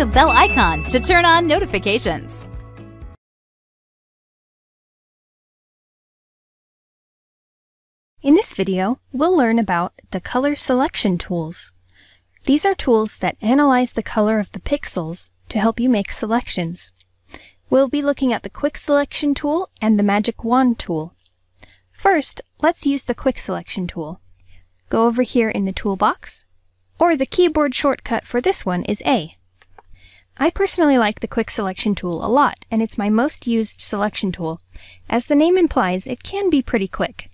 the bell icon to turn on notifications. In this video, we'll learn about the color selection tools. These are tools that analyze the color of the pixels to help you make selections. We'll be looking at the Quick Selection tool and the Magic Wand tool. First, let's use the Quick Selection tool. Go over here in the toolbox, or the keyboard shortcut for this one is A. I personally like the Quick Selection tool a lot, and it's my most used selection tool. As the name implies, it can be pretty quick.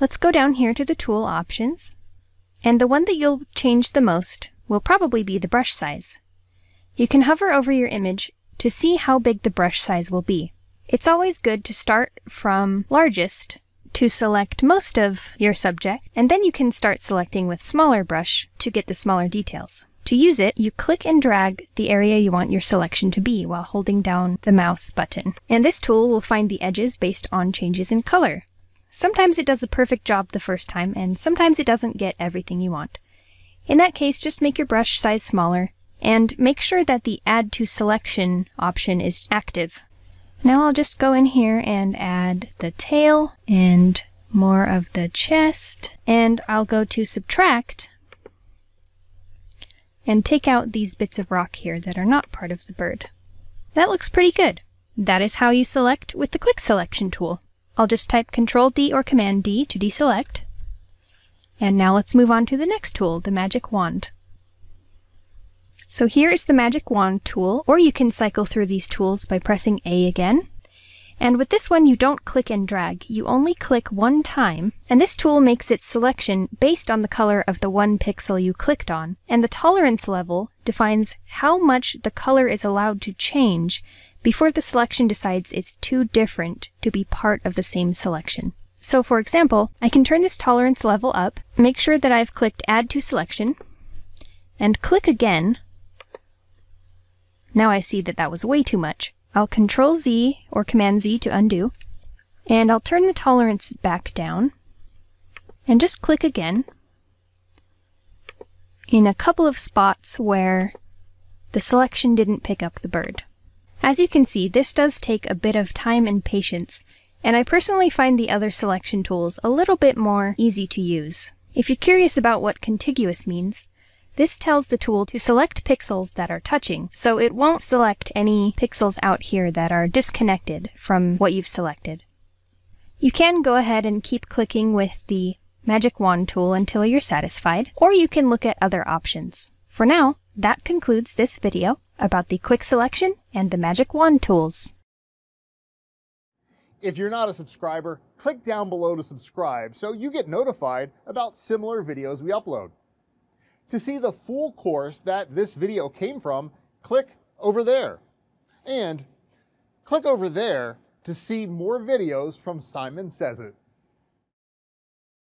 Let's go down here to the tool options, and the one that you'll change the most will probably be the brush size. You can hover over your image to see how big the brush size will be. It's always good to start from largest to select most of your subject, and then you can start selecting with smaller brush to get the smaller details. To use it, you click and drag the area you want your selection to be while holding down the mouse button. And this tool will find the edges based on changes in color. Sometimes it does a perfect job the first time, and sometimes it doesn't get everything you want. In that case, just make your brush size smaller, and make sure that the Add to Selection option is active. Now I'll just go in here and add the tail and more of the chest, and I'll go to Subtract, and take out these bits of rock here that are not part of the bird. That looks pretty good. That is how you select with the quick selection tool. I'll just type Ctrl D or Command D to deselect. And now let's move on to the next tool, the magic wand. So here is the magic wand tool, or you can cycle through these tools by pressing A again, and with this one, you don't click and drag. You only click one time, and this tool makes its selection based on the color of the one pixel you clicked on. And the tolerance level defines how much the color is allowed to change before the selection decides it's too different to be part of the same selection. So for example, I can turn this tolerance level up, make sure that I've clicked Add to Selection, and click again. Now I see that that was way too much. I'll Control Z or Command Z to undo, and I'll turn the tolerance back down, and just click again in a couple of spots where the selection didn't pick up the bird. As you can see, this does take a bit of time and patience, and I personally find the other selection tools a little bit more easy to use. If you're curious about what contiguous means, this tells the tool to select pixels that are touching, so it won't select any pixels out here that are disconnected from what you've selected. You can go ahead and keep clicking with the Magic Wand tool until you're satisfied, or you can look at other options. For now, that concludes this video about the Quick Selection and the Magic Wand tools. If you're not a subscriber, click down below to subscribe so you get notified about similar videos we upload. To see the full course that this video came from, click over there. And click over there to see more videos from Simon Says It.